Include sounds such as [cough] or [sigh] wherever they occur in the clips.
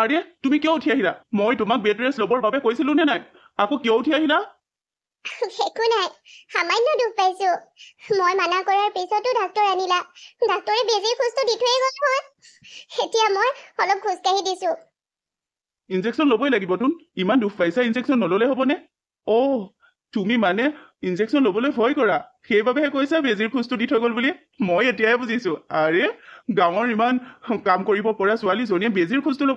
আৰে তুমি কিয় উঠি আহিলা মই তোমাক বেড ৰেষ্ট ল'বৰ বাবে কৈছিলো নে নাই আকৌ কিয় উঠি আহিলা একো নাই সামান্য দুখ পাইছো মই মানা কৰাৰ পিছতো ডাক্তৰ আনিলা ডাক্তৰে বেজীৰ খোজটো দি থৈ গ'ল নহয় এতিয়া মই অলপ খোজকাঢ়ি দিছো ইনজেকশ্যন ল'বই লাগিবতোন ইমান দুখ পাইছা ইনজেকশ্যন নল'লে হ'বনে অ' তুমি মানে ইনজেকশ্যন লবলৈ ভয় কৰা সেইবাবেহে কৈছা বেজীৰ খোজটো দি থৈ গ'ল বুলি মই এতিয়াহে বুজিছো আৰে গাঁৱৰ ইমান কাম কৰিব পৰা ছোৱালীজনীয়ে বেজীৰ খোজটো ল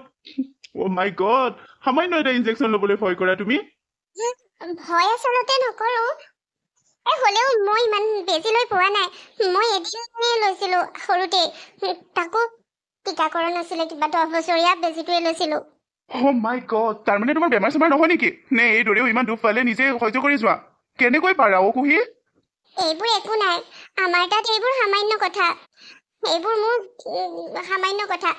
অ' মাই গড সামান্য এটা ইনজেকশ্যন লবলৈ ভয় কৰা তুমি নহয় নেকি ইমান দুখ পালে নিজে সহ্য কৰি যোৱা কেনেকৈ পাৰা অকুহি এইবোৰ একো নাই আমাৰ তাত এইবোৰ সামান্য কথা এইবোৰ মোৰ সামান্য কথা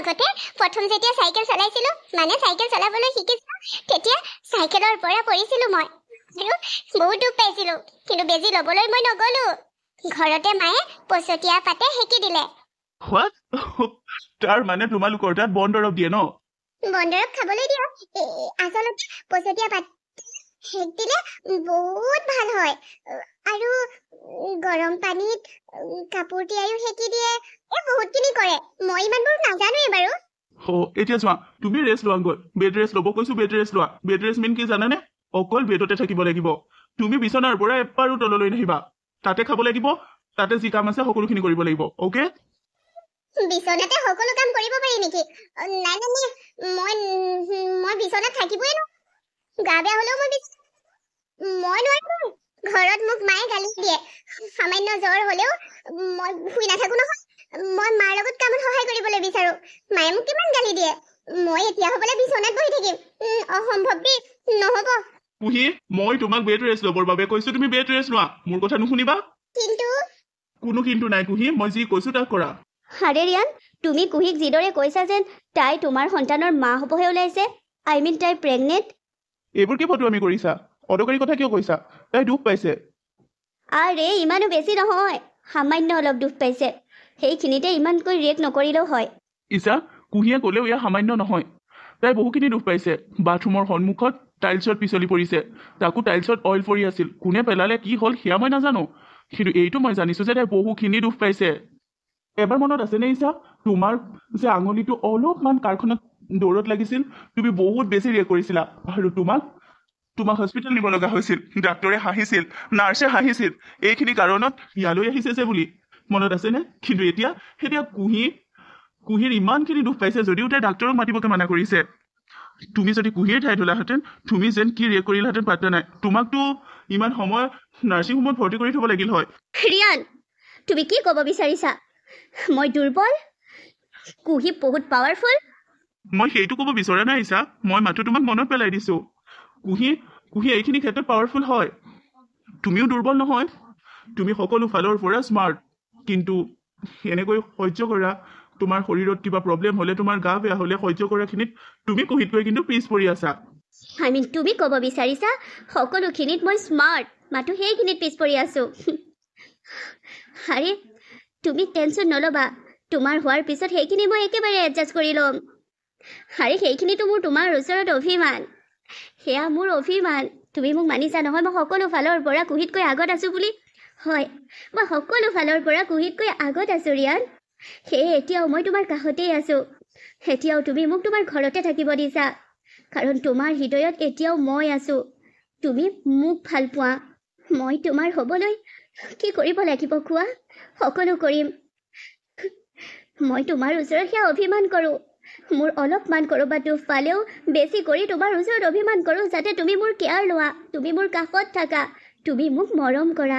আগতে প্ৰথম যেতিয়া চাইকেল চলাইছিলো মানে চাইকেল চলাবলৈ শিকিছিলো তেতিয়া চাইকেলৰ পৰা পৰিছিলো মই আৰু বহুত দুখ পাইছিলো কিন্তু বেজি ল'বলৈ মই নগলো ঘৰতে মায়ে পচতীয়া পাতে শিকি দিলে তাৰ মানে তোমালোকৰ তাত বন দৰৱ দিয়ে ন বন দৰৱ খাবলৈ দিয়া আচলতে পচতীয়া পাত সেক দিলে বহুত ভাল হয় আৰু গৰম পানীত কাপোৰ তিয়াইও সেকি দিয়ে এই বহুতখিনি কৰে মই ইমানবোৰ নাজানোৱেই বাৰু এতিয়া চোৱা তুমি ৰেষ্ট লোৱাগৈ বেড ৰেষ্ট ল'ব কৈছোঁ বেড ৰেষ্ট লোৱা বেড ৰেষ্ট মিন কি জানানে অকল বেডতে থাকিব লাগিব তুমি বিচনাৰ পৰা এপাৰো তললৈ নাহিবা তাতে খাব লাগিব তাতে যি কাম আছে সকলোখিনি কৰিব লাগিব অ'কে বিচনাতে সকলো কাম কৰিব পাৰি নেকি নাই নাই মই মই বিচনাত থাকিবই ন গা বেয়া হলেও মই মই নোৱাৰিম ঘৰত মোক মায়ে গালি দিয়ে সামান্য জ্বৰ হলেও মই শুই নাথাকো নহয় মই মাৰ লগত কামত সহায় কৰিবলৈ বিচাৰো মায়ে মোক কিমান গালি দিয়ে মই এতিয়া হবলৈ বিচনাত বহি থাকিম অসম্ভৱ দি নহব পুহি মই তোমাক বেড ৰেষ্ট ল'বৰ বাবে কৈছো তুমি বেড ৰেষ্ট লোৱা মোৰ কথা নুশুনিবা কিন্তু কোনো কিন্তু নাই কুহি মই যি কৈছো তাক কৰা হাৰে ৰিয়ান তুমি কুহিক যিদৰে কৈছা যেন তাই তোমাৰ সন্তানৰ মা হ'বহে ওলাইছে আই মিন তাই প্ৰেগনেণ্ট এইবোৰ কি বদনামি কৰিছা অদকাৰী কথা কিয় কৈছা তাই দুখ পাইছে আৰে ইমানো বেছি নহয় সামান্য অলপ দুখ পাইছে সেইখিনিতে ইমানকৈ ৰিয়েক্ট নকৰিলেও হয় ইছা কুঁহিয়া ক'লেও ইয়াৰ সামান্য নহয় তাই বহুখিনি দুখ পাইছে বাথৰুমৰ সন্মুখত টাইলছত পিছলি পৰিছে তাকো টাইলছত অইল পৰি আছিল কোনে পেলালে কি হ'ল সেয়া মই নাজানো কিন্তু এইটো মই জানিছো যে তাই বহুখিনি দুখ পাইছে এবাৰ মনত আছেনে ইছা তোমাৰ যে আঙুলিটো অলপমান কাৰখনত দৌৰত লাগিছিল তুমি বহুত বেছি ৰিয়েক্ট কৰিছিলা আৰু তোমাক তোমাক হস্পিটেল নিব লগা হৈছিল ডাক্তৰে হাঁহিছিল নাৰ্ছে হাঁহিছিল এইখিনি কাৰণত ইয়ালৈ আহিছে যে বুলি মনত আছেনে কিন্তু এতিয়া সেতিয়া কুঁহি কুঁহিৰ ইমানখিনি দুখ পাইছে যদিও তাই ডাক্তৰক মাতিবকে মানা কৰিছে তুমি যদি কুঁহিৰ ঠাইত ওলাহেঁতেন তুমি যেন কি ৰিয়েক্ট কৰিলাহেঁতেন পাতা নাই তোমাকতো ইমান সময় নাৰ্ছিং হোমত ভৰ্তি কৰি থ'ব লাগিল হয় ৰিয়ান তুমি কি ক'ব বিচাৰিছা মই দুৰ্বল কুঁহি বহুত পাৱাৰফুল মই সেইটো ক'ব বিচৰা নাই ইচা মই মাথো তোমাক মনত পেলাই দিছোঁ কুঁহি কুঁহি এইখিনি ক্ষেত্ৰত পাৱাৰফুল হয় তুমিও দুৰ্বল নহয় তুমি সকলো ফালৰ পৰা স্মাৰ্ট কিন্তু এনেকৈ সহ্য কৰা তোমাৰ শৰীৰত কিবা প্ৰব্লেম হ'লে তোমাৰ গা বেয়া হ'লে সহ্য কৰাখিনিত তুমি কুঁহিতকৈ কিন্তু পিছ পৰি আছা আমি তুমি ক'ব বিচাৰিছা সকলোখিনিত মই স্মাৰ্ট মাথো সেইখিনিত পিছ পৰি আছোঁ আৰে তুমি টেনশ্যন নল'বা তোমাৰ হোৱাৰ পিছত সেইখিনি মই একেবাৰে এডজাষ্ট কৰি ল'ম আৰে সেইখিনিতো মোৰ তোমাৰ ওচৰত অভিমান সেয়া মোৰ অভিমান তুমি মোক মানিছা নহয় মই সকলো ফালৰ পৰা কুহিতকৈ আগত আছোঁ বুলি হয় মই সকলো ফালৰ পৰা কুহিতকৈ আগত আছোঁ ৰিয়ান সেয়ে এতিয়াও মই তোমাৰ কাষতেই আছোঁ এতিয়াও তুমি মোক তোমাৰ ঘৰতে থাকিব দিছা কাৰণ তোমাৰ হৃদয়ত এতিয়াও মই আছোঁ তুমি মোক ভাল পোৱা মই তোমাৰ হ'বলৈ কি কৰিব লাগিব কোৱা সকলো কৰিম মই তোমাৰ ওচৰত সেয়া অভিমান কৰোঁ মোৰ অলপমান ক'ৰবাটো ফালেও বেছি কৰি তোমাৰ ওচৰত অভিমান কৰোঁ যাতে তুমি মোৰ কেয়াৰ লোৱা তুমি মোৰ কাষত থাকা তুমি মোক মৰম কৰা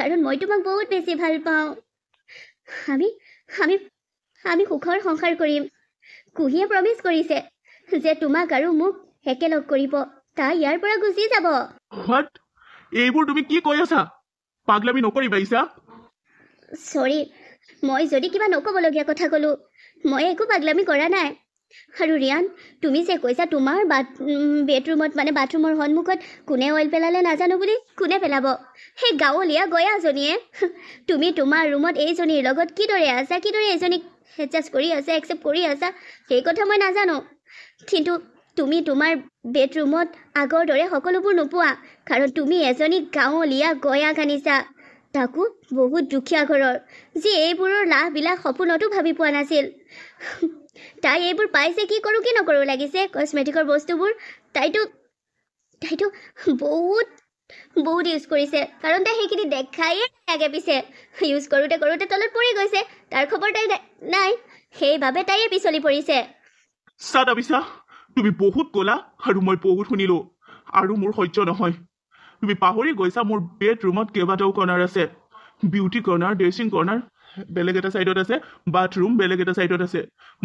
কাৰণ মই তোমাক বহুত বেছি ভাল পাওঁ আমি আমি আমি সুখৰ সংসাৰ কৰিম কুঁহিয়ে প্ৰমিছ কৰিছে যে তোমাক আৰু মোক একেলগ কৰিব তাই ইয়াৰ পৰা গুচি যাব এইবোৰ তুমি কি কৈ আছা পাগলামি নকৰিবা ইছা চৰি মই যদি কিবা নক'বলগীয়া কথা কলো মই একো পাগলামী কৰা নাই আৰু ৰিয়ান তুমি যে কৈছা তোমাৰ বাথ বেডৰুমত মানে বাথৰুমৰ সন্মুখত কোনে অইল পেলালে নাজানো বুলি কোনে পেলাব সেই গাঁৱলীয়া গয়া গঞাজনীয়ে [laughs] তুমি তোমাৰ ৰুমত এইজনীৰ লগত কিদৰে আছা কিদৰে এইজনীক এডজাষ্ট কৰি আছা একচেপ্ট কৰি আছা সেই কথা মই নাজানো কিন্তু তুমি তোমাৰ বেডৰুমত আগৰ দৰে সকলোবোৰ নোপোৱা কাৰণ তুমি এজনী গাঁৱলীয়া গয়া কানিছা তাকো বহুত দুখীয়া ঘৰৰ যি এইবোৰৰ লাভবিলাক সপোনতো ভাবি পোৱা নাছিল তাই এইবোৰ পাইছে কি কৰোঁ কি নকৰোঁ লাগিছে কচমেটিকৰ বস্তুবোৰ তাইতো তাইতো বহুত বহুত ইউজ কৰিছে কাৰণ তাই সেইখিনি দেখাইয়ে লাগে পিছে ইউজ কৰোঁতে কৰোঁতে তলত পৰি গৈছে তাৰ খবৰ তাই নাই সেইবাবে তাইয়ে পিছলি পৰিছে তুমি বহুত ক'লা আৰু মই বহুত শুনিলো আৰু মোৰ সহ্য নহয় তুমি পাহৰি গৈছা মোৰ বেডৰুমত কেইবাটাও কৰ্ণাৰ আছে বিউটি কৰ্ণাৰ ড্ৰেছিং কৰ্ণাৰ বেলেগ এটা ছাইডত আছে বাথৰুম বেলেগ এটা ছাইডত আছে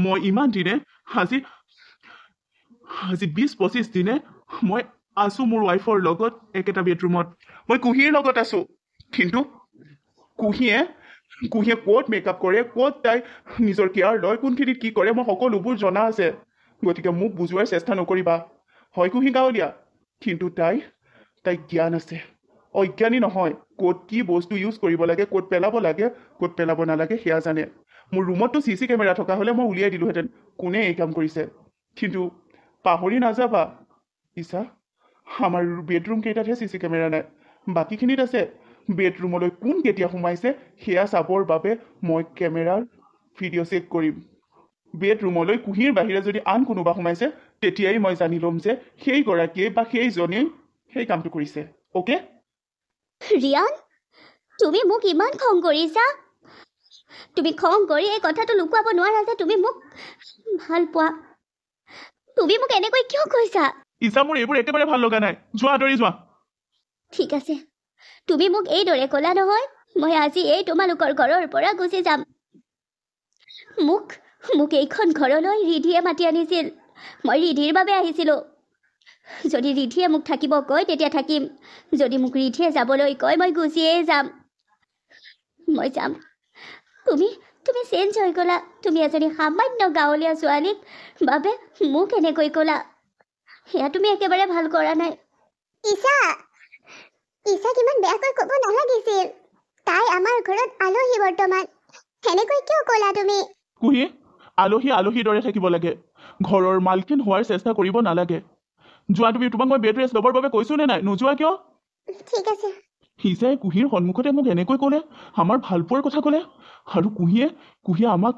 মই ইমান দিনে আজি আজি বিছ পঁচিছ দিনে মই আছোঁ মোৰ ৱাইফৰ লগত একেটা বেডৰুমত মই কুঁহিৰ লগত আছো কিন্তু কুঁহিয়ে কুঁহিয়ে ক'ত মেকআপ কৰে ক'ত তাই নিজৰ কেয়াৰ লয় কোনখিনিত কি কৰে মই সকলোবোৰ জনা আছে গতিকে মোক বুজোৱাৰ চেষ্টা নকৰিবা হয় কুঁহি গাঁৱলীয়া কিন্তু তাই তাই জ্ঞান আছে অজ্ঞানী নহয় ক'ত কি বস্তু ইউজ কৰিব লাগে ক'ত পেলাব লাগে ক'ত পেলাব নালাগে সেয়া জানে মোৰ ৰুমতটো চি চি কেমেৰা থকা হ'লে মই উলিয়াই দিলোহেঁতেন কোনে এই কাম কৰিছে কিন্তু পাহৰি নাযাবা ইচ্ছা আমাৰ বেডৰুম কেইটাতহে চি চি কেমেৰা নাই বাকীখিনিত আছে বেডৰুমলৈ কোন কেতিয়া সোমাইছে সেয়া চাবৰ বাবে মই কেমেৰাৰ ভিডিঅ' চেক কৰিম বেডৰুমলৈ কুঁহিৰ বাহিৰে যদি আন কোনোবা সোমাইছে তেতিয়াই মই জানি ল'ম যে সেইগৰাকীয়ে বা সেইজনেই সেই কামটো কৰিছে অ'কে ৰিয়ান তুমি মোক ইমান খং কৰিছা তুমি খং কৰি এই কথাটো লুকুৱাব নোৱাৰা যে তুমি মোক ভাল পোৱা তুমি মোক এনেকৈ কিয় কৈছা ইচ্ছা মোৰ এইবোৰ একেবাৰে ভাল লগা নাই যোৱা আঁতৰি যোৱা ঠিক আছে তুমি মোক এইদৰে ক'লা নহয় মই আজি এই তোমালোকৰ ঘৰৰ পৰা গুচি যাম মোক মোক এইখন ঘৰলৈ ৰিধিয়ে মাতি আনিছিল মই ৰিধিৰ বাবে আহিছিলোঁ [laughs] যদি ৰিধিয়ে মোক থাকিব কয় তেতিয়া থাকিম যদি মোক ৰিধিয়ে যাবলৈ কয় মই গুচিয়ে যাম মই যাম তুমি তুমি চেঞ্জ হৈ গ'লা তুমি এজনী সামান্য গাঁৱলীয়া ছোৱালীৰ বাবে মোক এনেকৈ ক'লা সেয়া তুমি একেবাৰে ভাল কৰা নাই ইচা ইচাক ইমান বেয়াকৈ ক'ব নালাগিছিল তাই আমাৰ ঘৰত আলহী বৰ্তমান সেনেকৈ কিয় ক'লা তুমি কুঁহি আলহী আলহীৰ দৰে থাকিব লাগে ঘৰৰ মালকিন হোৱাৰ চেষ্টা কৰিব নালাগে যোৱা তুমি তোমাক মই বেড ৰেষ্ট ল'বৰ বাবে কৈছো নে নাই নোযোৱা কিয় সিজাই কুঁহিৰ সন্মুখতে মোক এনেকৈ ক'লে আমাৰ ভালপোৱাৰ কথা ক'লে আৰু কুঁহিয়ে কুঁহিয়ে আমাক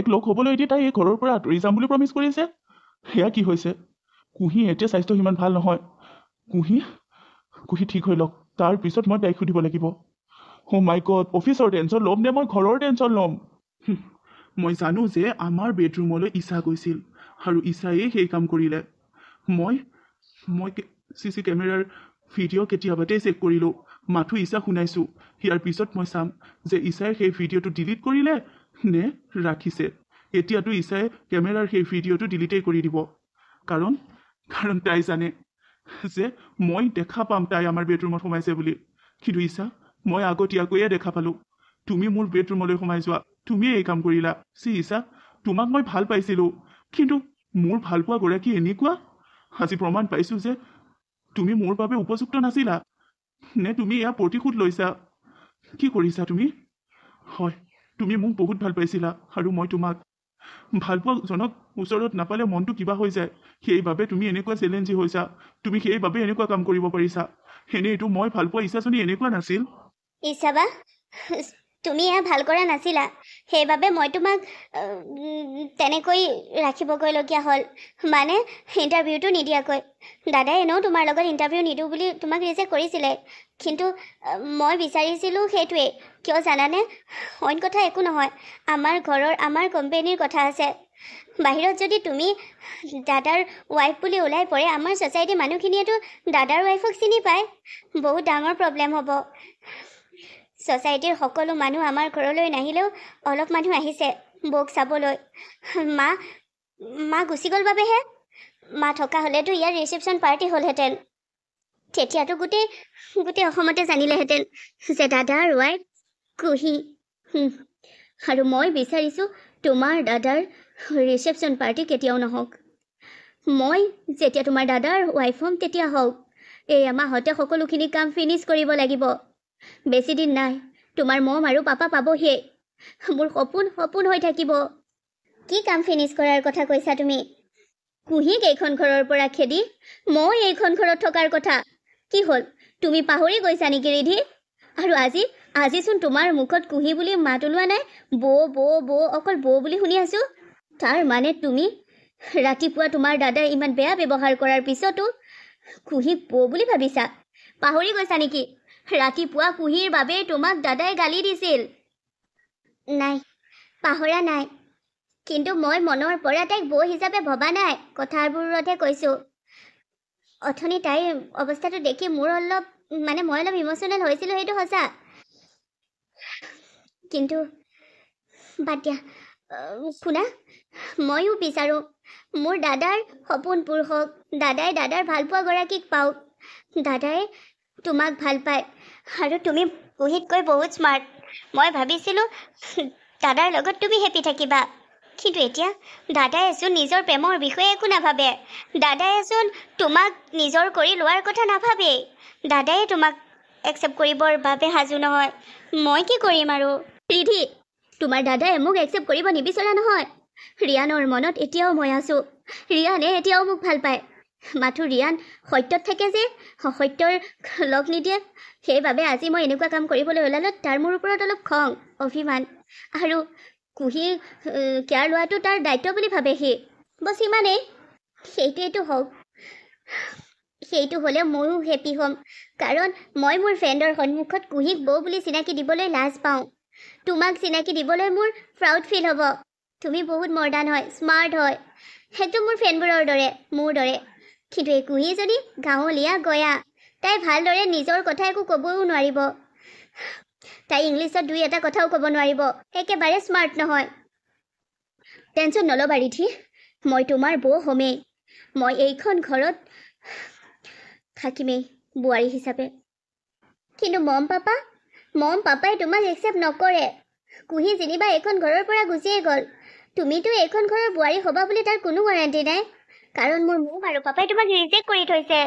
এক লগ হ'বলৈ দি তাই এই ঘৰৰ পৰা আঁতৰি যাম বুলি প্ৰমিছ কৰিছে সেয়া কি হৈছে কুঁহি এতিয়া স্বাস্থ্য সিমান ভাল নহয় কুঁহি কুঁহি ঠিক হৈ লওক তাৰপিছত মই তাইক সুধিব লাগিব অ' মাই অফিচৰ টেনচন ল'ম নে মই ঘৰৰ টেনচন ল'ম মই জানো যে আমাৰ বেডৰুমলৈ ইচ্ছা গৈছিল আৰু ইচ্ছাই সেই কাম কৰিলে মই মই চি চি কেমেৰাৰ ভিডিঅ' কেতিয়াবাতে চেক কৰিলোঁ মাথো ইচ্ছা শুনাইছোঁ ইয়াৰ পিছত মই চাম যে ইচ্ছাই সেই ভিডিঅ'টো ডিলিট কৰিলে নে ৰাখিছে এতিয়াতো ইচ্ছাই কেমেৰাৰ সেই ভিডিঅ'টো ডিলিটেই কৰি দিব কাৰণ কাৰণ তাই জানে যে মই দেখা পাম তাই আমাৰ বেডৰুমত সোমাইছে বুলি কিন্তু ইচ্ছা মই আগতীয়াকৈয়ে দেখা পালোঁ তুমি মোৰ বেডৰুমলৈ সোমাই যোৱা তুমিয়ে এই কাম কৰিলা চি ইচ্ছা তোমাক মই ভাল পাইছিলোঁ কিন্তু মোৰ ভালপোৱা গৰাকী এনেকুৱা আজি প্ৰমাণ পাইছো যে তুমি মোৰ বাবে উপযুক্ত নাছিলা নে তুমি এয়া প্ৰতিশোধ লৈছা কি কৰিছা তুমি হয় তুমি মোক বহুত ভাল পাইছিলা আৰু মই তোমাক ভাল ভালপোৱাজনক ওচৰত নাপালে মনটো কিবা হৈ যায় সেইবাবে তুমি এনেকুৱা চেলেঞ্জি হৈছা তুমি সেইবাবে এনেকুৱা কাম কৰিব পাৰিছা এনে এইটো মই পোৱা ইচ্ছাজনী এনেকুৱা নাছিল তুমি এয়া ভাল কৰা নাছিলা সেইবাবে মই তোমাক তেনেকৈ ৰাখিবগৈলগীয়া হ'ল মানে ইণ্টাৰভিউটো নিদিয়াকৈ দাদাই এনেও তোমাৰ লগত ইণ্টাৰভিউ নিদিওঁ বুলি তোমাক নিজে কৰিছিলে কিন্তু মই বিচাৰিছিলোঁ সেইটোৱেই কিয় জানানে অইন কথা একো নহয় আমাৰ ঘৰৰ আমাৰ কোম্পেনীৰ কথা আছে বাহিৰত যদি তুমি দাদাৰ ৱাইফ বুলি ওলাই পৰে আমাৰ ছ'চাইটিৰ মানুহখিনিয়েতো দাদাৰ ৱাইফক চিনি পায় বহুত ডাঙৰ প্ৰব্লেম হ'ব ছচাইটিৰ সকলো মানুহ আমাৰ ঘৰলৈ নাহিলেও অলপ মানুহ আহিছে বৌক চাবলৈ মা মা গুচি গ'ল বাবেহে মা থকা হ'লেতো ইয়াৰ ৰিচেপশ্যন পাৰ্টি হ'লহেঁতেন তেতিয়াতো গোটেই গোটেই অসমতে জানিলেহেঁতেন যে দাদা ৰোৱাই কুহি আৰু মই বিচাৰিছোঁ তোমাৰ দাদাৰ ৰিচেপশ্যন পাৰ্টি কেতিয়াও নহওক মই যেতিয়া তোমাৰ দাদাৰ ৱাইফ হ'ম তেতিয়া হওক এই মাহঁতে সকলোখিনি কাম ফিনিছ কৰিব লাগিব বেছিদিন নাই তোমাৰ মম আৰু পাপা পাবহিয়ে মোৰ সপোন সপোন হৈ থাকিব কি কাম ফিনিছ কৰাৰ কথা কৈছা তুমি কুঁহি কেইখন ঘৰৰ পৰা খেদি মই এইখন ঘৰত থকাৰ কথা কি হ'ল তুমি পাহৰি গৈছা নেকি ৰিধি আৰু আজি আজিচোন তোমাৰ মুখত কুঁহি বুলি মাত ওলোৱা নাই বৌ ব ব অকল ব বুলি শুনি আছো তাৰ মানে তুমি ৰাতিপুৱা তোমাৰ দাদাই ইমান বেয়া ব্যৱহাৰ কৰাৰ পিছতো কুঁহি ব বুলি ভাবিছা পাহৰি গৈছা নেকি ৰাতিপুৱা কুঁহিৰ বাবেই তোমাক দাদাই গালি দিছিল নাই পাহৰা নাই কিন্তু মই মনৰ পৰা তাইক বৌ হিচাপে ভবা নাই কথাবোৰতহে কৈছোঁ অথনি তাইৰ অৱস্থাটো দেখি মোৰ অলপ মানে মই অলপ ইম'চনেল হৈছিলোঁ সেইটো সঁচা কিন্তু বাদ দিয়া শুনা ময়ো বিচাৰোঁ মোৰ দাদাৰ সপোন পুৰুষক দাদাই দাদাৰ ভালপোৱা গৰাকীক পাওক দাদাই তোমাক ভাল পায় আৰু তুমি পুহিতকৈ বহুত স্মাৰ্ট মই ভাবিছিলোঁ দাদাৰ লগত তুমি হেপী থাকিবা কিন্তু এতিয়া দাদাই এজন নিজৰ প্ৰেমৰ বিষয়ে একো নাভাবে দাদাই এজন তোমাক নিজৰ কৰি লোৱাৰ কথা নাভাবেই দাদায়ে তোমাক একচেপ্ট কৰিবৰ বাবে সাজু নহয় মই কি কৰিম আৰু ৰিধি তোমাৰ দাদাই মোক একচেপ্ট কৰিব নিবিচৰা নহয় ৰিয়ানৰ মনত এতিয়াও মই আছোঁ ৰিয়ানে এতিয়াও মোক ভাল পায় মাথো ৰিয়ান সত্যত থাকে যে সত্যৰ লগ নিদিয়ে সেইবাবে আজি মই এনেকুৱা কাম কৰিবলৈ ওলালত তাৰ মোৰ ওপৰত অলপ খং অভিমান আৰু কুঁহি কেয়াৰ লোৱাটো তাৰ দায়িত্ব বুলি ভাবে সি বছ ইমানেই সেইটোৱেইটো হওক সেইটো হ'লে ময়ো হেপী হ'ম কাৰণ মই মোৰ ফ্ৰেণ্ডৰ সন্মুখত কুঁহিক বৌ বুলি চিনাকি দিবলৈ লাজ পাওঁ তোমাক চিনাকি দিবলৈ মোৰ প্ৰাউড ফিল হ'ব তুমি বহুত মৰ্ডাৰ্ণ হয় স্মাৰ্ট হয় সেইটো মোৰ ফ্ৰেণ্ডবোৰৰ দৰে মোৰ দৰে কিন্তু খিদুৱেকুঁহী এজনী গাঁৱলীয়া গয়া তাই ভালদৰে নিজৰ কথা একো ক'বও নোৱাৰিব তাই ইংলিছত দুই এটা কথাও ক'ব নোৱাৰিব একেবাৰে স্মাৰ্ট নহয় টেনশ্যন নল'বা ৰিধি মই তোমাৰ বৌ হ'মেই মই এইখন ঘৰত থাকিমেই বোৱাৰী হিচাপে কিন্তু মম পাপা মম পাপাই তোমাক একচেপ্ট নকৰে কুঁহী যেনিবা এইখন ঘৰৰ পৰা গুচিয়ে গ'ল তুমিতো এইখন ঘৰৰ বোৱাৰী হ'বা বুলি তাৰ কোনো ৱাৰেণ্টি নাই কাৰণ মোৰ মোক আৰু পাপাই তোমাক ৰিজেক্ট কৰি থৈছে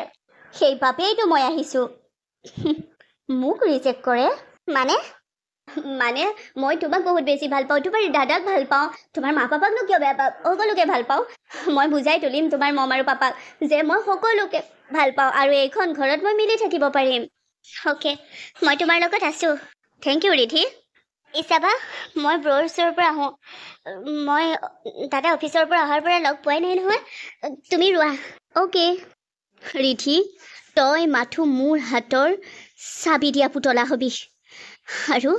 সেই সেইবাবেইতো মই আহিছোঁ মোক ৰিজেক্ট কৰে মানে মানে মই তোমাক বহুত বেছি ভাল পাওঁ তোমাৰ দাদাক ভাল পাওঁ তোমাৰ মা পাপাকনো কিয় বেয়া পাওঁ সকলোকে ভাল পাওঁ মই বুজাই তুলিম তোমাৰ মম আৰু পাপাক যে মই সকলোকে ভাল পাওঁ আৰু এইখন ঘৰত মই মিলি থাকিব পাৰিম অ'কে মই তোমাৰ লগত আছোঁ থেংক ইউ ৰিধি এই চাবা মই ওচৰৰ পৰা আহোঁ মই তাতে অফিচৰ পৰা অহাৰ পৰা লগ পোৱাই নাই নহয় তুমি ৰোৱা অ'কে ৰিধি তই মাথো মোৰ হাতৰ চাবি দিয়া পুতলা হ'বি আৰু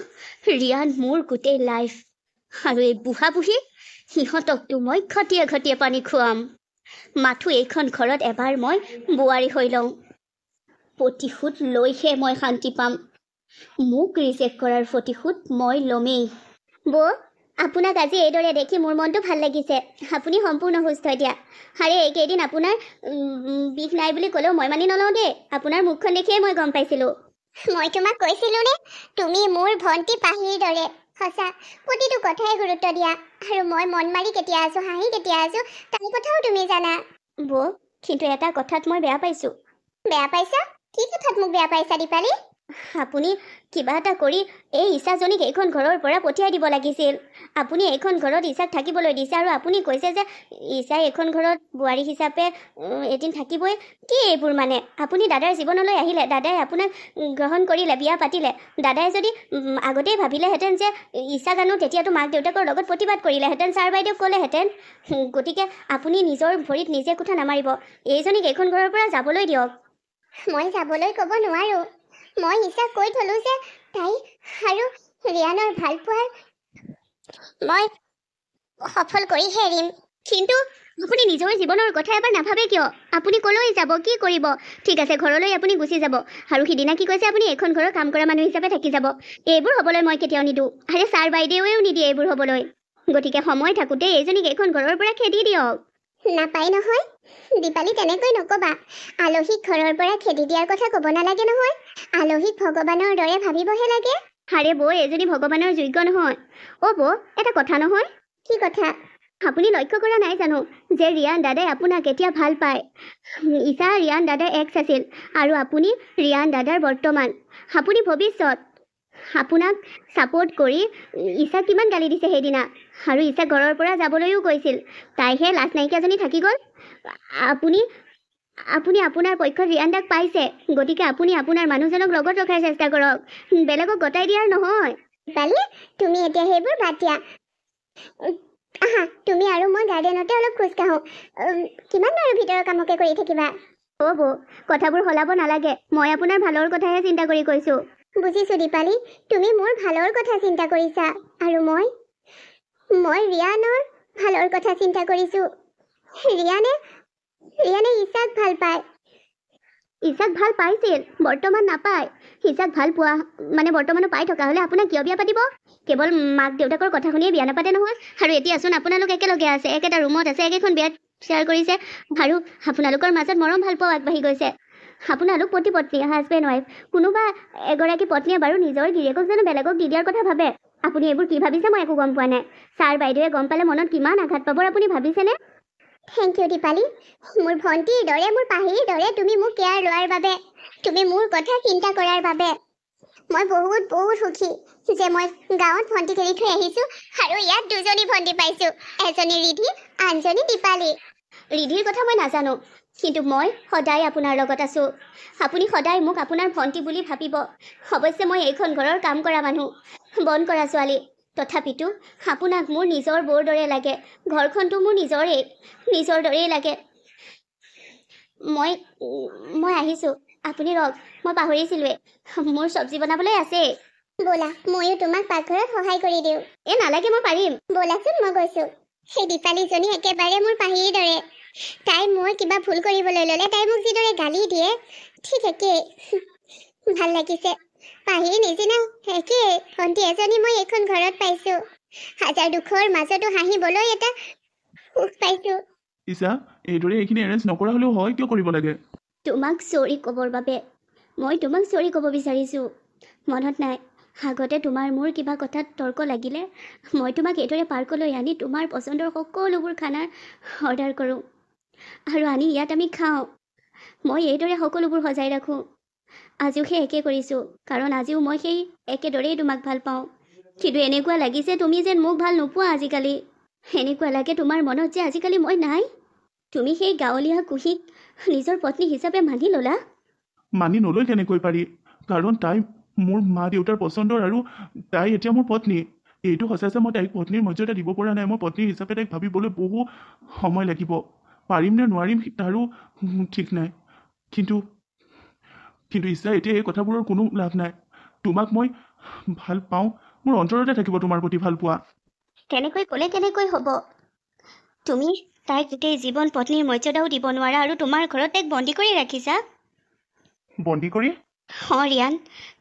ৰিয়ান মোৰ গোটেই লাইফ আৰু এই বুঢ়া বুঢ়ী সিহঁতকতো মই ঘটিয়ে ঘটিয়ে পানী খুৱাম মাথো এইখন ঘৰত এবাৰ মই বোৱাৰী হৈ লওঁ প্ৰতিশোধ লৈহে মই শান্তি পাম মোক ৰিজেক্ট কৰাৰ প্ৰতিশোধ মই ল'মেই ব আপোনাক আজি এইদৰে দেখি মোৰ মনটো ভাল লাগিছে আপুনি সম্পূৰ্ণ সুস্থ এতিয়া আৰে এইকেইদিন আপোনাৰ বিষ নাই বুলি ক'লেও মই মানি নলওঁ দেই আপোনাৰ মুখখন দেখিয়ে মই গম পাইছিলোঁ মই তোমাক কৈছিলোনে তুমি মোৰ ভণ্টি পাহিৰ দৰে সঁচা প্ৰতিটো কথাই গুৰুত্ব দিয়া আৰু মই মন মাৰি কেতিয়া আছোঁ হাঁহি কেতিয়া আছোঁ তাৰ কথাও তুমি জানা ব কিন্তু এটা কথাত মই বেয়া পাইছোঁ বেয়া পাইছা কি কথাত মোক বেয়া পাইছা দীপালী আপুনি কিবা এটা কৰি এই ইছাজনীক এইখন ঘৰৰ পৰা পঠিয়াই দিব লাগিছিল আপুনি এইখন ঘৰত ইছাক থাকিবলৈ দিছে আৰু আপুনি কৈছে যে ইছাই এইখন ঘৰত বোৱাৰী হিচাপে এদিন থাকিবই কি এইবোৰ মানে আপুনি দাদাৰ জীৱনলৈ আহিলে দাদাই আপোনাক গ্ৰহণ কৰিলে বিয়া পাতিলে দাদাই যদি আগতেই ভাবিলেহেঁতেন যে ইছাক আনো তেতিয়াতো মাক দেউতাকৰ লগত প্ৰতিবাদ কৰিলেহেঁতেন ছাৰ বাইদেউক ক'লেহেঁতেন গতিকে আপুনি নিজৰ ভৰিত নিজে কোঠা নামাৰিব এইজনীক এইখন ঘৰৰ পৰা যাবলৈ দিয়ক মই যাবলৈ ক'ব নোৱাৰোঁ মই ইচ্ছা কৈ থলো যে তাই আৰু ৰিয়ানৰ ভাল পোৱাৰ মই সফল কৰি হেৰিম কিন্তু আপুনি নিজৰ জীৱনৰ কথা এবাৰ নাভাবে কিয় আপুনি ক'লৈ যাব কি কৰিব ঠিক আছে ঘৰলৈ আপুনি গুচি যাব আৰু সিদিনা কি কৈছে আপুনি এখন ঘৰৰ কাম কৰা মানুহ হিচাপে থাকি যাব এইবোৰ হ'বলৈ মই কেতিয়াও নিদিওঁ আৰে ছাৰ বাইদেউৱেও নিদিয়ে এইবোৰ হ'বলৈ গতিকে সময় থাকোঁতে এইজনীক এইখন ঘৰৰ পৰা খেদি দিয়ক নাপায় নহয় দীপালী তেনেকৈ নক'বা আলহীক ঘৰৰ পৰা খেদি দিয়াৰ কথা ক'ব নালাগে নহয় আলহীক ভগৱানৰ দৰে ভাবিবহে লাগে হাৰে বৌ এজনী ভগৱানৰ যোগ্য নহয় অ বৌ এটা কথা নহয় কি কথা আপুনি লক্ষ্য কৰা নাই জানো যে ৰিয়ান দাদাই আপোনাক এতিয়া ভাল পায় ইছা ৰিয়ান দাদাৰ এক্স আছিল আৰু আপুনি ৰিয়ান দাদাৰ বৰ্তমান আপুনি ভৱিষ্যত আপোনাক ছাপৰ্ট কৰি ইছা কিমান গালি দিছে সেইদিনা আৰু ইচ্ছা ঘৰৰ পৰা যাবলৈও কৈছিল তাইহে লাজ নাইকিয়াজনী থাকি গ'ল আপুনি আপুনি আপোনাৰ পক্ষত ৰিয়ানদাক পাইছে গতিকে আপুনি আপোনাৰ মানুহজনক লগত ৰখাৰ চেষ্টা কৰক বেলেগক গতাই দিয়াৰ নহয় তুমি এতিয়া সেইবোৰ বাদ দিয়া আহা তুমি আৰু মই গাৰ্ডেনতে অলপ খোজকাঢ়ো কিমান বাৰু ভিতৰৰ কামকে কৰি থাকিবা হ'ব কথাবোৰ সলাব নালাগে মই আপোনাৰ ভালৰ কথাহে চিন্তা কৰি কৈছোঁ বুজিছোঁ দীপালী তুমি মোৰ ভালৰ কথা চিন্তা কৰিছা আৰু মই মই ৰিয়ানৰ ভালৰ কথা চিন্তা কৰিছোঁ ৰিয়ানে ৰিয়ানে ইচাক ভাল পায় ইচাক ভাল পাইছিল বৰ্তমান নাপায় ইচাক ভাল পোৱা মানে বৰ্তমানো পাই থকা হ'লে আপোনাক কিয় বিয়া পাতিব কেৱল মাক দেউতাকৰ কথা শুনিয়ে বিয়া নাপাতে নহয় আৰু এতিয়াচোন আপোনালোক একেলগে আছে একেটা ৰুমত আছে একেখন বিয়াত শ্বেয়াৰ কৰিছে আৰু আপোনালোকৰ মাজত মৰম ভালপোৱাও আগবাঢ়ি গৈছে আপোনালোক পতি পত্নী হাজবেণ্ড ৱাইফ কোনোবা এগৰাকী পত্নীয়ে বাৰু নিজৰ গিৰিয়েকক জানো বেলেগক দি দিয়াৰ কথা ভাবে আপুনি এইবোৰ কি ভাবিছে মই একো গম পোৱা নাই ছাৰ বাইদেউৱে গম পালে মনত কিমান আঘাত পাবৰ আপুনি ভাবিছেনে থেংক ইউ দীপালী মোৰ ভণ্টিৰ দৰে মোৰ পাহিৰ দৰে তুমি মোক কেয়াৰ লোৱাৰ বাবে তুমি মোৰ কথা চিন্তা কৰাৰ বাবে মই বহুত বহুত সুখী যে মই গাঁৱত ভণ্টি খেলি থৈ আহিছোঁ আৰু ইয়াত দুজনী ভণ্টি পাইছোঁ এজনী ৰিধি আনজনী দীপালী ৰিধিৰ কথা মই নাজানো কিন্তু মই সদায় আপোনাৰ লগত আছোঁ আপুনি সদায় মোক আপোনাৰ ভণ্টি বুলি ভাবিব অৱশ্যে মই এইখন ঘৰৰ কাম কৰা মানুহ বন কৰা ছোৱালী তথাপিতো আপোনাক মোৰ নিজৰ বৌৰ দৰে লাগে ঘৰখনটো মোৰ নিজৰেই নিজৰ দৰেই লাগে মই মই আহিছোঁ আপুনি ৰওক মই পাহৰিছিলোৱেই মোৰ চব্জি বনাবলৈ আছে ব'লা ময়ো তোমাক পাকঘৰত সহায় কৰি দিওঁ এই নালাগে মই পাৰিম ব'লাচোন মই কৈছোঁ সেই দীপালীজনী একেবাৰে মোৰ পাহিৰ দৰে তাই মই কিবা ভুল কৰিবলৈ ল'লে তাই মোক যিদৰে গালি দিয়ে ঠিক একেই ভাল লাগিছে পাহি নিজিনা একে ভণ্টি এজনী মই এইখন ঘৰত পাইছো হাজাৰ দুখৰ মাজতো হাঁহিবলৈ এটা সুখ পাইছো ইছা এইদৰে এইখিনি এৰেঞ্জ নকৰা হ'লেও হয় কিয় কৰিব লাগে তোমাক চৰি ক'বৰ বাবে মই তোমাক চৰি ক'ব বিচাৰিছোঁ মনত নাই আগতে তোমাৰ মোৰ কিবা কথাত তৰ্ক লাগিলে মই তোমাক এইদৰে পাৰ্কলৈ আনি তোমাৰ পচন্দৰ সকলোবোৰ খানা অৰ্ডাৰ কৰোঁ আৰু আনি ইয়াত আমি খাওঁ মই এইদৰে সকলোবোৰ সজাই ৰাখোঁ আজিও সেই একে কৰিছোঁ কাৰণ আজিও মই সেই একেদৰেই তোমাক ভাল পাওঁ কিন্তু এনেকুৱা লাগিছে তুমি যেন মোক ভাল নোপোৱা আজিকালি এনেকুৱা লাগে তোমাৰ মনত যে আজিকালি মই নাই তুমি সেই গাঁৱলীয়া কুহীক নিজৰ পত্নী হিচাপে মানি ল'লা মানি নলৈ কেনেকৈ পাৰি কাৰণ তাই মোৰ মা দেউতাৰ পচন্দৰ আৰু তাই এতিয়া মোৰ পত্নী এইটো সঁচাই মই তাইক পত্নীৰ মৰ্যাদা দিব পৰা নাই মই পত্নী হিচাপে তাইক ভাবিবলৈ বহু সময় লাগিব পাৰিম নে নোৱাৰিম তাৰো ঠিক নাই কিন্তু কিন্তু ইচ্ছা এতিয়া এই কথাবোৰৰ কোনো লাভ নাই তোমাক মই ভাল পাওঁ মোৰ অন্তৰতে থাকিব তোমাৰ প্ৰতি ভাল পোৱা কেনেকৈ ক'লে কেনেকৈ হ'ব তুমি তাইক গোটেই জীৱন পত্নীৰ মৰ্যাদাও দিব নোৱাৰা আৰু তোমাৰ ঘৰত তাইক বন্দী কৰি ৰাখিছা বন্দী কৰি অঁ ৰিয়ান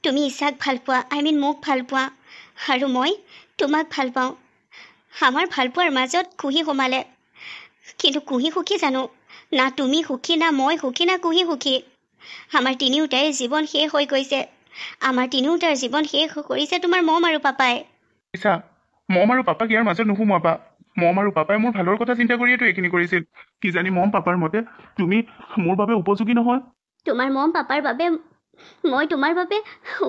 তুমি ইচ্ছাক ভাল পোৱা আই মিন মোক ভাল পোৱা আৰু মই তোমাক ভাল পাওঁ আমাৰ ভালপোৱাৰ মাজত কুঁহি সোমালে কিন্তু কুঁহি সুখী জানো না তুমি সুখী না মই সুখী না কুঁহি সুখী আমাৰ তিনিওটাৰে জীৱন শেষ হৈ গৈছে আমাৰ তিনিওটাৰ জীৱন শেষ কৰিছে তোমাৰ মম আৰু পাপাই মম আৰু পাপাক ইয়াৰ মাজত নুসুমাবা মম আৰু পাপাই মোৰ ভালৰ কথা চিন্তা কৰিয়েতো এইখিনি কৰিছিল কি জানি মম পাপাৰ মতে তুমি মোৰ বাবে উপযোগী নহয় তোমাৰ মম পাপাৰ বাবে মই তোমাৰ বাবে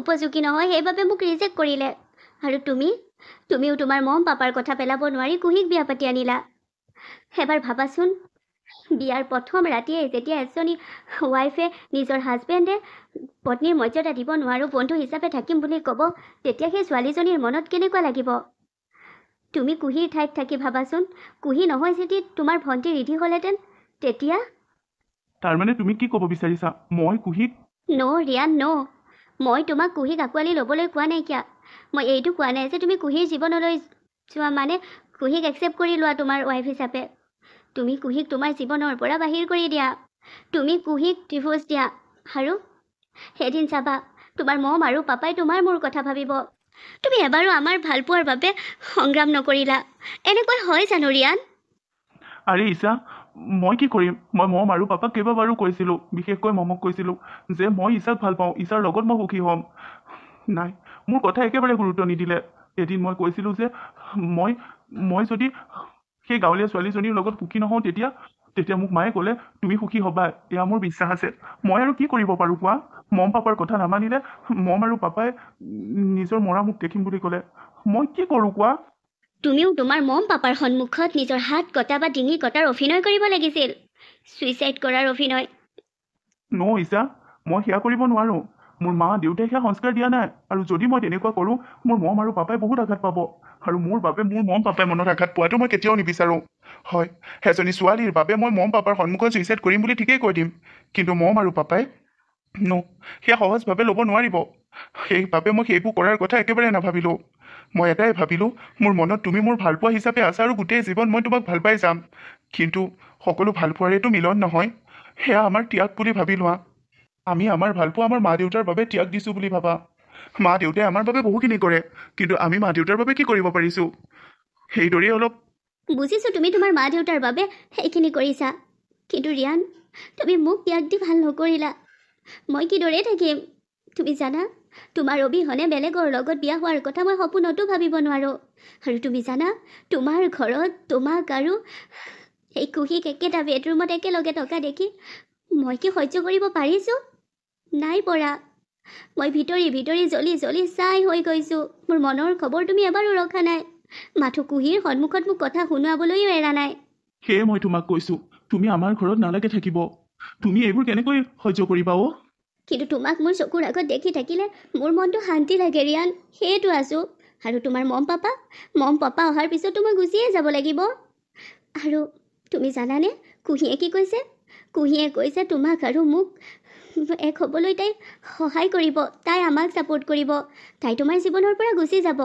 উপযোগী নহয় সেইবাবে মোক ৰিজেক্ট কৰিলে আৰু তুমি তুমিও তোমাৰ মম পাপাৰ কথা পেলাব নোৱাৰি কুহিক বিয়া পাতি আনিলা এবাৰ ভাবাচোন বিয়াৰ প্ৰথম ৰাতিয়ে যেতিয়া এজনী ৱাইফে নিজৰ হাজবেণ্ডে পত্নীৰ মৰ্যাদা দিব নোৱাৰো বন্ধু হিচাপে থাকিম বুলি ক'ব তেতিয়া সেই ছোৱালীজনীৰ মনত কেনেকুৱা লাগিব তুমি কুঁহিৰ ঠাইত থাকি ভাবাচোন কুঁহি নহয় যদি তোমাৰ ভণ্টি ৰিধি হ'লহেঁতেন তেতিয়া তাৰমানে তুমি কি ক'ব বিচাৰিছা মই কুঁহিক ন ৰিয়ান ন মই তোমাক কুঁহিক আঁকোৱালি ল'বলৈ কোৱা নাইকিয়া মই এইটো কোৱা নাই যে তুমি কুঁহিৰ জীৱনলৈ যোৱা মানে কুঁহিক একচেপ্ট কৰি লোৱা তোমাৰ ৱাইফ হিচাপে তুমি কুহিক তোমাৰ জীৱনৰ পৰা বাহিৰ কৰি দিয়া তুমি কুহিক ত্ৰিভোজ দিয়া আৰু সেইদিন চাবা তোমাৰ মম আৰু পাপাই তোমাৰ মোৰ কথা ভাবিব তুমি এবাৰো আমাৰ ভালপোৱাৰ বাবে সংগ্ৰাম নকৰিলা এনেকৈ হয় জানো ৰিয়ান আৰে ইছা মই কি কৰিম মই মম আৰু পাপাক কেইবাবাৰো কৈছিলো বিশেষকৈ মমক কৈছিলো যে মই ইছাক ভাল পাওঁ ইছাৰ লগত মই সুখী হ'ম নাই মোৰ কথা একেবাৰে গুৰুত্ব নিদিলে এদিন মই কৈছিলো যে মই মই যদি সেই গাঁৱলীয়া ছোৱালীজনীৰ লগত সুখী নহওঁ তেতিয়া তেতিয়া মোক মায়ে ক'লে তুমি সুখী হ'বা এয়া মোৰ বিশ্বাস আছে মই আৰু কি কৰিব পাৰোঁ কোৱা মম পাপাৰ কথা নামানিলে মম আৰু পাপাই নিজৰ মৰা মোক দেখিম বুলি ক'লে মই কি কৰো কোৱা তুমিও তোমাৰ মম পাপাৰ সন্মুখত নিজৰ হাত কটা বা ডিঙি কটাৰ অভিনয় কৰিব লাগিছিল ছুইচাইড ইছা মই সেয়া কৰিব নোৱাৰো মোৰ মা দেউতাই দেউতাকে সংস্কাৰ দিয়া নাই আৰু যদি মই তেনেকুৱা কৰোঁ মোৰ মম আৰু পাপাই বহুত আঘাত পাব আৰু মোৰ বাবে মোৰ মম পাপাই মনত আঘাত পোৱাটো মই কেতিয়াও নিবিচাৰোঁ হয় সেইজনী ছোৱালীৰ বাবে মই মম পাপাৰ সন্মুখত চুইচাইড কৰিম বুলি ঠিকেই কৈ দিম কিন্তু মম আৰু পাপাই ন সেয়া সহজভাৱে ল'ব নোৱাৰিব সেইবাবে মই সেইবোৰ কৰাৰ কথা একেবাৰে নাভাবিলোঁ মই এটাই ভাবিলোঁ মোৰ মনত তুমি মোৰ ভালপোৱা হিচাপে আছা আৰু গোটেই জীৱন মই তোমাক ভাল পাই যাম কিন্তু সকলো ভাল পোৱাৰেতো মিলন নহয় সেয়া আমাৰ ত্যাগ বুলি ভাবি লোৱা আমি আমাৰ ভালপোৱা আমাৰ মা দেউতাৰ বাবে ত্যাগ দিছোঁ বুলি ভাবা মা দেউতাই আমাৰ বাবে বহুখিনি কৰে কিন্তু আমি মা দেউতাৰ বাবে কি কৰিব পাৰিছোঁ সেইদৰেই অলপ বুজিছো তুমি তোমাৰ মা দেউতাৰ বাবে সেইখিনি কৰিছা কিন্তু ৰিয়ান তুমি মোক ত্যাগ দি ভাল নকৰিলা মই কিদৰে থাকিম তুমি জানা তোমাৰ অবিহনে বেলেগৰ লগত বিয়া হোৱাৰ কথা মই সপোনতো ভাবিব নোৱাৰো আৰু তুমি জানা তোমাৰ ঘৰত তোমাক আৰু সেই কুশীক একেটা বেডৰুমত একেলগে থকা দেখি মই কি সহ্য কৰিব পাৰিছোঁ নাই পৰা মই ভিতৰি ভিতৰি জ্বলি জ্বলি চাই হৈ গৈছোঁ মোৰ মনৰ খবৰ তুমি এবাৰো ৰখা নাই মাথো কুঁহিৰ সন্মুখত মোক কথা শুনোৱাবলৈও এৰা নাই সেয়ে মই তোমাক কৈছো তুমি আমাৰ ঘৰত নালাগে থাকিব তুমি এইবোৰ কেনেকৈ সহ্য কৰিবা অ কিন্তু তোমাক মোৰ চকুৰ আগত দেখি থাকিলে মোৰ মনটো শান্তি লাগে ৰিয়ান সেইটো আছো আৰু তোমাৰ মম পাপা মম পাপা অহাৰ পিছতো মই গুচিয়ে যাব লাগিব আৰু তুমি জানানে কুঁহিয়ে কি কৈছে কুঁহিয়ে কৈছে তোমাক আৰু মোক [laughs] এক হ'বলৈ তাই সহায় কৰিব তাই আমাক ছাপোৰ্ট কৰিব তাই তোমাৰ জীৱনৰ পৰা গুচি যাব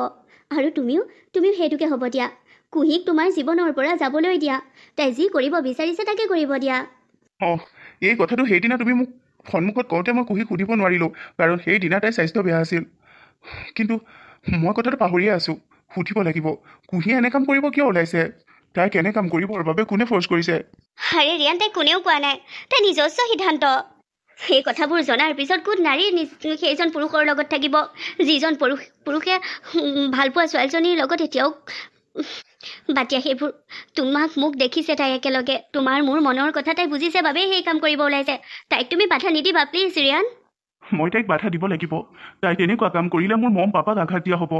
আৰু তুমিও তুমিও সেইটোকে হ'ব দিয়া কুহিক তোমাৰ জীৱনৰ পৰা যাবলৈ দিয়া তাই যি কৰিব বিচাৰিছে তাকে কৰিব দিয়া এই কথাটো সেইদিনা তুমি মোক সন্মুখত কওঁতে মই কুহিক সুধিব নোৱাৰিলোঁ কাৰণ সেইদিনা তাইৰ স্বাস্থ্য বেয়া আছিল কিন্তু মই কথাটো পাহৰিয়ে আছো সুধিব লাগিব কুহি এনে কাম কৰিব কিয় ওলাইছে তাই কেনে কাম কৰিবৰ বাবে কোনে ফৰ্চ কৰিছে হাৰে ৰিয়ান তাই কোনেও কোৱা নাই তাই নিজস্ব সিদ্ধান্ত সেই কথাবোৰ জনাৰ পিছত কোন নাৰী সেইজন পুৰুষৰ লগত থাকিব যিজন পুৰুষ পুৰুষে ভালপোৱা ছোৱালীজনীৰ লগত এতিয়াও বাতিয়া সেইবোৰ তোমাক মোক দেখিছে তাই একেলগে তোমাৰ মোৰ মনৰ কথা তাই বুজিছে বাবেই সেই কাম কৰিব ওলাইছে তাইক তুমি বাধা নিদিবা প্লিজ ৰিয়ান মই তাইক বাধা দিব লাগিব তাই তেনেকুৱা কাম কৰিলে মোৰ মম পাপাক আঘাত দিয়া হ'ব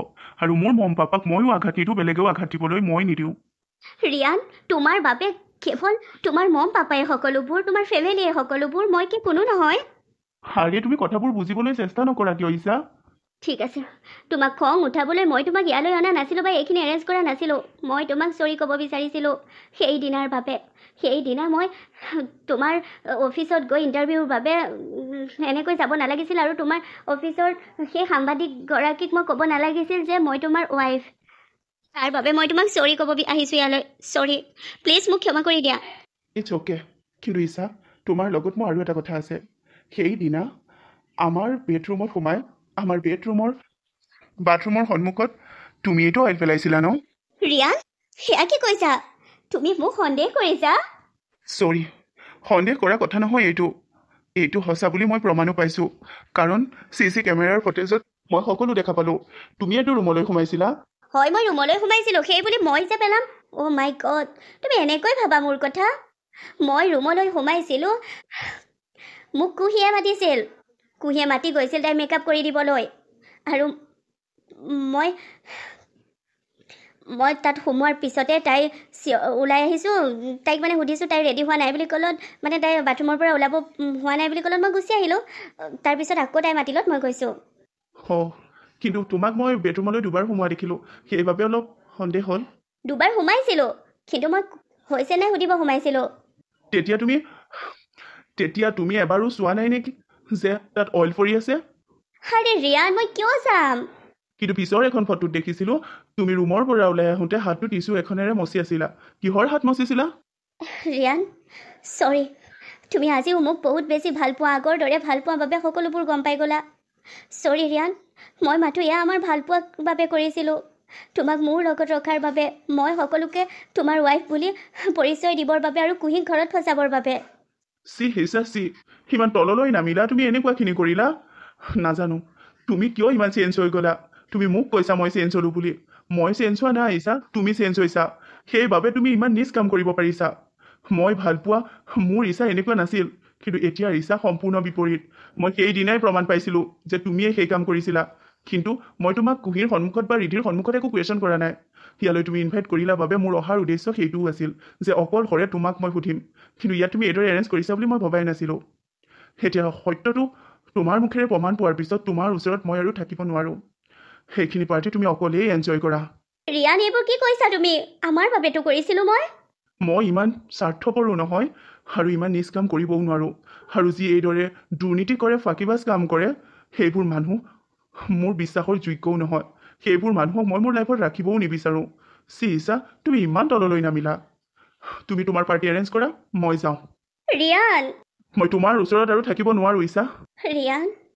আৰু মোৰ মম পাপাক ময়ো আঘাত নিদিওঁ বেলেগেও আঘাত দিবলৈ মই নিদিওঁ ৰিয়ান তোমাৰ বাবে কেৱল তোমাৰ মম পাপাই সকলোবোৰ তোমাৰ ফেমিলিয়ে সকলোবোৰ মই কি কোনো নহয় হাৰিয়ে তুমি কথাবোৰ বুজিবলৈ চেষ্টা নকৰা কিয় ইছা ঠিক আছে তোমাক খং উঠাবলৈ মই তোমাক ইয়ালৈ অনা নাছিলোঁ বা এইখিনি এৰেঞ্জ কৰা নাছিলোঁ মই তোমাক চৰি ক'ব বিচাৰিছিলোঁ সেইদিনাৰ বাবে সেইদিনা মই তোমাৰ অফিচত গৈ ইণ্টাৰভিউৰ বাবে এনেকৈ যাব নালাগিছিল আৰু তোমাৰ অফিচৰ সেই সাংবাদিকগৰাকীক মই ক'ব নালাগিছিল যে মই তোমাৰ ৱাইফ তাৰ বাবে মই তোমাক চৰি ক'ব আহিছো ইয়ালৈ চৰি প্লিজ মোক ক্ষমা কৰি দিয়া ইটছ অ'কে কিন্তু ইছা তোমাৰ লগত মোৰ আৰু এটা কথা আছে সেইদিনা আমাৰ বেডৰুমত সোমাই আমাৰ বেডৰুমৰ বাথৰুমৰ সন্মুখত তুমিয়েইতো অইল পেলাইছিলা ন ৰিয়ান সেয়া কি কৈছা তুমি মোক সন্দেহ কৰিছা চৰি সন্দেহ কৰা কথা নহয় এইটো এইটো সঁচা বুলি মই প্ৰমাণো পাইছোঁ কাৰণ চি কেমেৰাৰ ফুটেজত মই সকলো দেখা পালোঁ তুমিয়েতো ৰুমলৈ সোমাইছিলা হয় মই ৰুমলৈ সোমাইছিলোঁ সেইবুলি মই যে পেলাম অ' মাই গড তুমি এনেকৈ ভাবা মোৰ কথা মই ৰুমলৈ সোমাইছিলোঁ মোক কুঁহিয়ে মাতিছিল কুঁহিয়ে মাতি গৈছিল তাই মেকআপ কৰি দিবলৈ আৰু মই মই তাত সোমোৱাৰ পিছতে তাই চিঞৰ ওলাই আহিছোঁ তাইক মানে সুধিছোঁ তাই ৰেডি হোৱা নাই বুলি ক'লত মানে তাই বাথৰুমৰ পৰা ওলাব হোৱা নাই বুলি ক'লত মই গুচি আহিলোঁ তাৰপিছত আকৌ তাই মাতিলত মই গৈছোঁ কিন্তু তোমাক মই বেডৰুমলৈ দুবাৰ সোমোৱা দেখিলোঁ সেইবাবে অলপ সন্দেহ হ'ল দুবাৰ সোমাইছিলোঁ কিন্তু মই হৈছে নাই সুধিব সোমাইছিলোঁ তেতিয়া তুমি তেতিয়া তুমি এবাৰো চোৱা নাই নেকি যে তাত অইল পৰি আছে আৰে ৰিয়ান মই কিয় যাম কিন্তু পিছৰ এখন ফটোত দেখিছিলোঁ তুমি ৰুমৰ পৰা ওলাই আহোঁতে হাতটো টিচু এখনেৰে মচি আছিলা কিহৰ হাত মচিছিলা ৰিয়ান চৰি তুমি আজিও মোক বহুত বেছি ভাল পোৱা আগৰ দৰে ভাল পোৱাৰ বাবে সকলোবোৰ গম পাই গ'লা চৰি ৰিয়ান মই মাথো এয়া আমাৰ ভালপোৱাৰ বাবে কৰিছিলোঁ তোমাক মোৰ লগত ৰখাৰ বাবে মই সকলোকে তোমাৰ ৱাইফ বুলি পৰিচয় দিবৰ বাবে আৰু কুহিক ঘৰত ফচাবৰ বাবে সিমান তললৈ নামিলা তুমি এনেকুৱাখিনি কৰিলা নাজানো তুমি কিয় ইমান চেঞ্জ হৈ গ'লা তুমি মোক কৈছা মই চেঞ্জ হ'লোঁ বুলি মই চেঞ্জ হোৱা নাই ইছা তুমি চেঞ্জ হৈছা সেইবাবে তুমি ইমান নিজ কাম কৰিব পাৰিছা মই ভালপোৱা মোৰ ইচ্ছা এনেকুৱা নাছিল কিন্তু এতিয়াৰ ইচ্ছা সম্পূৰ্ণ বিপৰীত মই সেইদিনাই প্ৰমাণ পাইছিলোঁ যে তুমিয়ে সেই কাম কৰিছিলা কিন্তু মই তোমাক কুহিৰ সন্মুখত বা ৰিধিৰ সন্মুখত একো কুৱেশ্যন কৰা নাই ইয়ালৈ তুমি ইনভাইট কৰিলাৰ বাবে মোৰ অহাৰ উদ্দেশ্য সেইটোও আছিল যে অকল হৰে তোমাক মই সুধিম কিন্তু ইয়াত তুমি এইদৰে এৰেঞ্জ কৰিছা বুলি মই ভবাই নাছিলো এতিয়া সত্যটো তোমাৰ মুখেৰে প্ৰমাণ পোৱাৰ পিছত তোমাৰ ওচৰত মই আৰু থাকিব নোৱাৰো সেইখিনি পাৰ্টি তুমি অকলেই এনজয় কৰা ৰিয়ান এইবোৰ কি কৈছা তুমি আমাৰ বাবেতো কৰিছিলোঁ মই মই ইমান স্বাৰ্থপৰো নহয় আৰু ইমান নিজ কাম কৰিবও নোৱাৰোঁ আৰু যি এইদৰে দুৰ্নীতি কৰে ফাঁকিবাজ কাম কৰে সেইবোৰ মানুহ মোৰ বিশ্বাসৰ যোগ্যও নহয় সেইবোৰ মানুহক মই মোৰ লাইফত ৰাখিবও নিবিচাৰোঁ ইচা তুমি ইমান তললৈ নামিলা তুমি তোমাৰ পাৰ্টি এৰেঞ্জ কৰা মই যাওঁ মই তোমাৰ ওচৰত আৰু থাকিব নোৱাৰো ইচা